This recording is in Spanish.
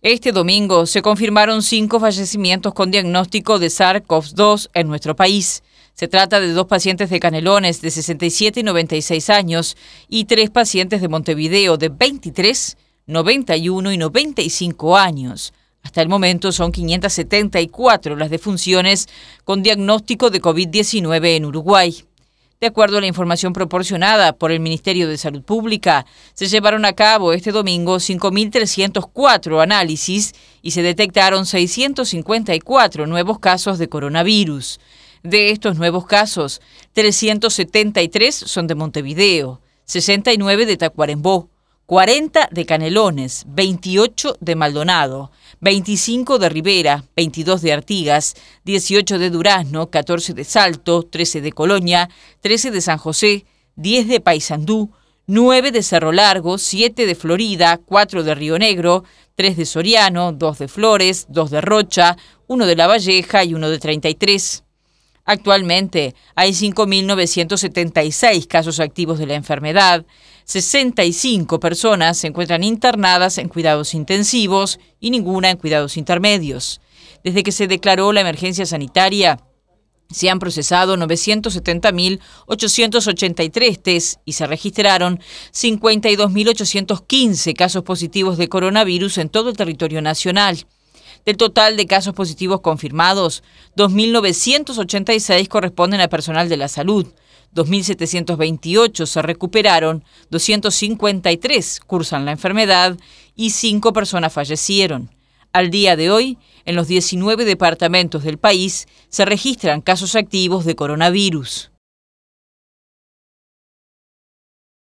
Este domingo se confirmaron cinco fallecimientos con diagnóstico de SARS-CoV-2 en nuestro país. Se trata de dos pacientes de Canelones de 67 y 96 años y tres pacientes de Montevideo de 23, 91 y 95 años. Hasta el momento son 574 las defunciones con diagnóstico de COVID-19 en Uruguay. De acuerdo a la información proporcionada por el Ministerio de Salud Pública, se llevaron a cabo este domingo 5.304 análisis y se detectaron 654 nuevos casos de coronavirus. De estos nuevos casos, 373 son de Montevideo, 69 de Tacuarembó, 40 de Canelones, 28 de Maldonado, 25 de Rivera, 22 de Artigas, 18 de Durazno, 14 de Salto, 13 de Colonia, 13 de San José, 10 de Paysandú, 9 de Cerro Largo, 7 de Florida, 4 de Río Negro, 3 de Soriano, 2 de Flores, 2 de Rocha, 1 de La Valleja y 1 de 33. Actualmente hay 5.976 casos activos de la enfermedad, 65 personas se encuentran internadas en cuidados intensivos y ninguna en cuidados intermedios. Desde que se declaró la emergencia sanitaria, se han procesado 970.883 test y se registraron 52.815 casos positivos de coronavirus en todo el territorio nacional. Del total de casos positivos confirmados, 2.986 corresponden al personal de la salud. 2.728 se recuperaron, 253 cursan la enfermedad y 5 personas fallecieron. Al día de hoy, en los 19 departamentos del país se registran casos activos de coronavirus.